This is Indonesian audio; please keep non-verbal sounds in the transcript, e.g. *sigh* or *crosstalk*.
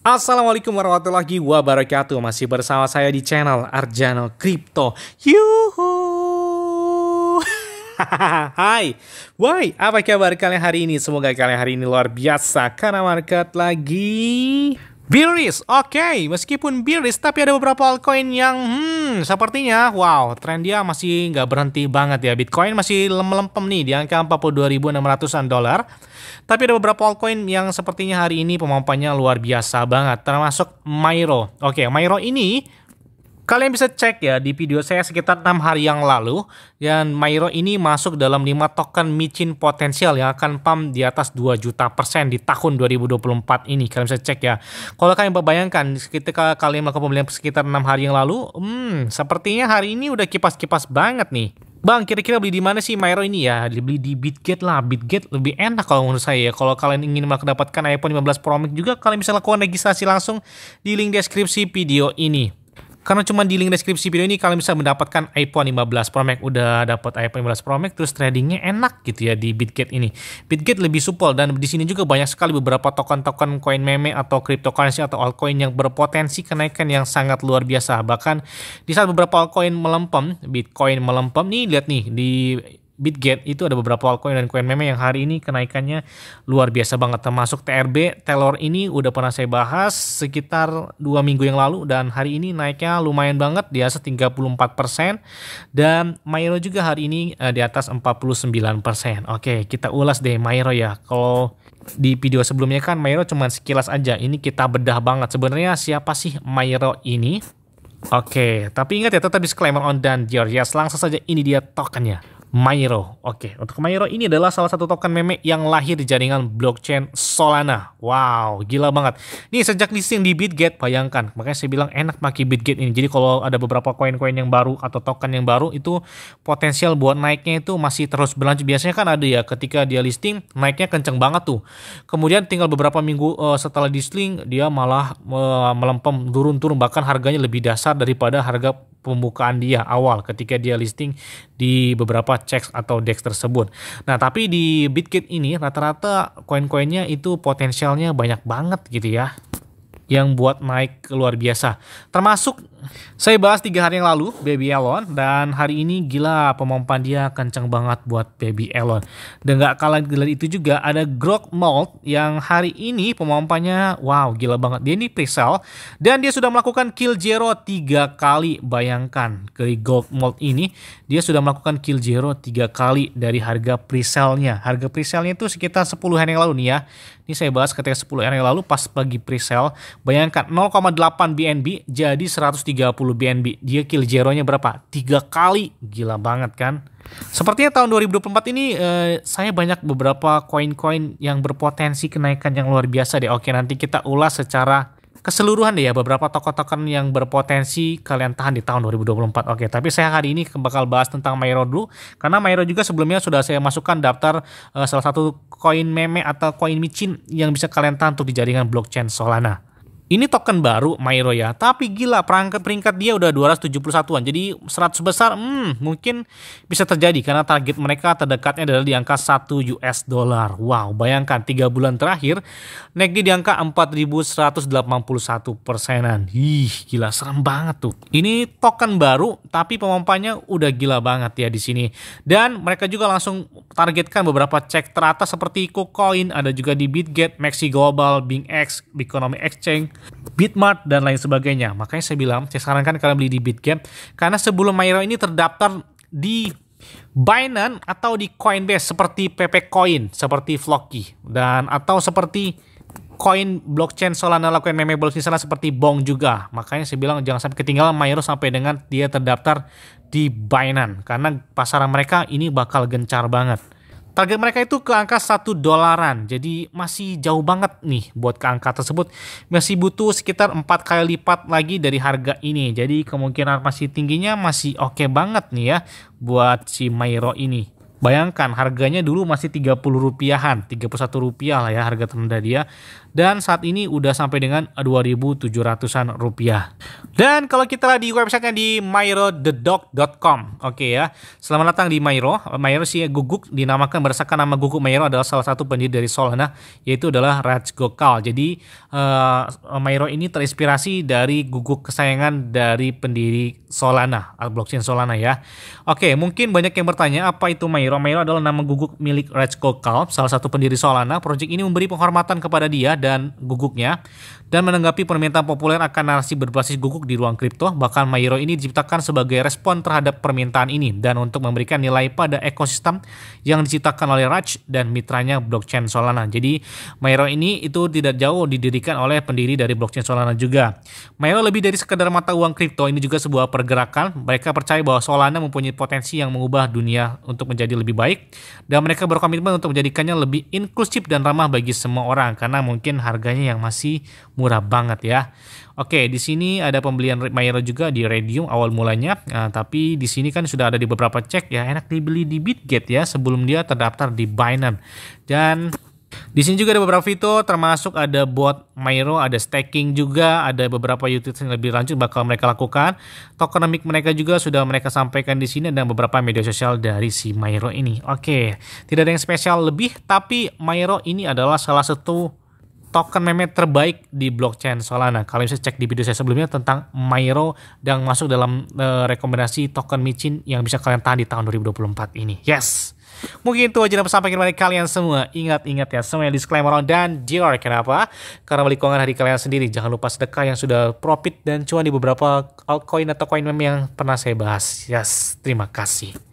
Assalamualaikum warahmatullahi wabarakatuh Masih bersama saya di channel Arjano Crypto Yuhu *laughs* Hai, why? Apa kabar kalian hari ini? Semoga kalian hari ini luar biasa Karena market lagi Bearish, oke, okay. meskipun bearish tapi ada beberapa altcoin yang hmm, sepertinya wow, tren dia masih nggak berhenti banget ya. Bitcoin masih lempem nih di angka 42.600-an dolar. Tapi ada beberapa altcoin yang sepertinya hari ini pemampannya luar biasa banget, termasuk Myro. Oke, okay, Myro ini Kalian bisa cek ya di video saya sekitar 6 hari yang lalu dan myro ini masuk dalam 5 token micin potensial yang akan pump di atas 2 juta persen di tahun 2024 ini. Kalian bisa cek ya. Kalau kalian bayangkan ketika kalian melakukan pembelian sekitar 6 hari yang lalu, hmm, sepertinya hari ini udah kipas-kipas banget nih. Bang, kira-kira beli di mana sih Myro ini ya? dibeli di Bitget lah. Bitget lebih enak kalau menurut saya ya. Kalau kalian ingin mendapatkan iPhone 15 Pro Max juga, kalian bisa lakukan registrasi langsung di link deskripsi video ini. Karena cuma di link deskripsi video ini kalian bisa mendapatkan iPhone 15 Pro Max. Udah dapat iPhone 15 Pro Max terus tradingnya enak gitu ya di Bitget ini. Bitget lebih supel dan di sini juga banyak sekali beberapa token-token koin meme atau cryptocurrency atau altcoin yang berpotensi kenaikan yang sangat luar biasa. Bahkan di saat beberapa altcoin melempem, Bitcoin melempem nih lihat nih di Bitget itu ada beberapa altcoin dan coin meme yang hari ini kenaikannya luar biasa banget termasuk TRB Telor ini udah pernah saya bahas sekitar dua minggu yang lalu dan hari ini naiknya lumayan banget di atas 34% dan Mairo juga hari ini uh, di atas 49%. Oke, kita ulas deh Mairo ya. Kalau di video sebelumnya kan Mairo cuma sekilas aja. Ini kita bedah banget sebenarnya siapa sih Mairo ini? Oke, tapi ingat ya tetap disclaimer on dan Georgias. Langsung saja ini dia tokennya. Mairo. Oke, untuk Mairo ini adalah salah satu token meme yang lahir di jaringan blockchain Solana. Wow, gila banget. Ini sejak listing di Bitget, bayangkan. Makanya saya bilang enak pakai Bitget ini. Jadi kalau ada beberapa koin-koin yang baru atau token yang baru itu potensial buat naiknya itu masih terus berlanjut. Biasanya kan ada ya ketika dia listing naiknya kenceng banget tuh. Kemudian tinggal beberapa minggu uh, setelah listing dia malah uh, melempem turun-turun bahkan harganya lebih dasar daripada harga pembukaan dia awal ketika dia listing di beberapa checks atau dex tersebut. Nah, tapi di Bitkit ini rata-rata koin-koinnya itu potensialnya banyak banget gitu ya yang buat naik luar biasa. Termasuk saya bahas tiga hari yang lalu Baby Elon dan hari ini gila pemompan dia kencang banget buat Baby Elon. Dan gak kalah gila itu juga ada Grok Malt yang hari ini pemompanya wow gila banget. Dia ini sell dan dia sudah melakukan kill zero tiga kali. Bayangkan ke Grok Malt ini dia sudah melakukan kill zero tiga kali dari harga pre sellnya Harga pre sellnya itu sekitar 10 hari yang lalu nih ya. Ini saya bahas ketika 10 hari yang lalu pas pagi pre sell Bayangkan 0,8 BNB jadi 100 130 BNB. Dia kill zero-nya berapa? Tiga kali. Gila banget kan? Sepertinya tahun 2024 ini eh, saya banyak beberapa koin-koin yang berpotensi kenaikan yang luar biasa deh. Oke, nanti kita ulas secara keseluruhan deh ya beberapa tokoh-tokoh yang berpotensi kalian tahan di tahun 2024. Oke, tapi saya hari ini bakal bahas tentang Myro dulu karena Myro juga sebelumnya sudah saya masukkan daftar uh, salah satu koin meme atau koin micin yang bisa kalian tahan untuk di jaringan blockchain Solana. Ini token baru Myro ya, tapi gila perangkat peringkat dia udah 271-an. Jadi 100 besar hmm, mungkin bisa terjadi karena target mereka terdekatnya adalah di angka 1 US dollar. Wow, bayangkan 3 bulan terakhir naik di angka 4181 persenan. Ih, gila serem banget tuh. Ini token baru tapi pemompanya udah gila banget ya di sini. Dan mereka juga langsung targetkan beberapa cek teratas seperti KuCoin, ada juga di Bitget, Maxi Global, Bing X, Exchange, Bitmart dan lain sebagainya. Makanya saya bilang, saya sarankan kalian beli di Bitgap karena sebelum Mairo ini terdaftar di Binance atau di Coinbase seperti PP Coin, seperti Flocky dan atau seperti coin blockchain Solana lakukan bolos di sana seperti Bong juga. Makanya saya bilang jangan sampai ketinggalan Mairo sampai dengan dia terdaftar di Binance karena pasaran mereka ini bakal gencar banget. Target mereka itu ke angka 1 dolaran, jadi masih jauh banget nih buat ke angka tersebut. Masih butuh sekitar 4 kali lipat lagi dari harga ini, jadi kemungkinan masih tingginya masih oke okay banget nih ya buat si Mairo ini. Bayangkan harganya dulu masih 30 rupiahan, 31 rupiah lah ya harga terendah dia. Dan saat ini udah sampai dengan 2.700an rupiah. Dan kalau kita lihat di websitenya di myrothedog.com. Oke ya, selamat datang di Myro. Myro sih ya, Guguk dinamakan berdasarkan nama Guguk Myro adalah salah satu pendiri dari Solana, yaitu adalah Raj Gokal. Jadi uh, eh, Myro ini terinspirasi dari Guguk kesayangan dari pendiri Solana, ah, blockchain Solana ya. Oke, mungkin banyak yang bertanya apa itu Mairo. Mairo adalah nama guguk milik Raj Gokal, salah satu pendiri Solana. Proyek ini memberi penghormatan kepada dia dan guguknya dan menanggapi permintaan populer akan narasi berbasis guguk di ruang kripto. Bahkan Mairo ini diciptakan sebagai respon terhadap permintaan ini dan untuk memberikan nilai pada ekosistem yang diciptakan oleh Raj dan mitranya blockchain Solana. Jadi Mairo ini itu tidak jauh didirikan oleh pendiri dari blockchain Solana juga. Mairo lebih dari sekedar mata uang kripto, ini juga sebuah pergerakan, mereka percaya bahwa Solana mempunyai potensi yang mengubah dunia untuk menjadi lebih baik, dan mereka berkomitmen untuk menjadikannya lebih inklusif dan ramah bagi semua orang, karena mungkin harganya yang masih murah banget ya. Oke, di sini ada pembelian Myra juga di Radium awal mulanya, nah, tapi di sini kan sudah ada di beberapa cek ya, enak dibeli di Bitget ya sebelum dia terdaftar di Binance. Dan di sini juga ada beberapa fitur, termasuk ada bot Miro, ada staking juga, ada beberapa utility yang lebih lanjut bakal mereka lakukan. Tokenomik mereka juga sudah mereka sampaikan di sini dan beberapa media sosial dari si Miro ini. Oke, tidak ada yang spesial lebih, tapi Miro ini adalah salah satu token meme terbaik di blockchain Solana. Kalian bisa cek di video saya sebelumnya tentang Miro dan masuk dalam e, rekomendasi token micin yang bisa kalian tahan di tahun 2024 ini. Yes. Mungkin itu aja yang sampaikan kepada kalian semua. Ingat-ingat ya semuanya disclaimer on dan Dior. Kenapa? Karena beli keuangan hari kalian sendiri. Jangan lupa sedekah yang sudah profit dan cuan di beberapa altcoin atau coin meme yang pernah saya bahas. Yes, terima kasih.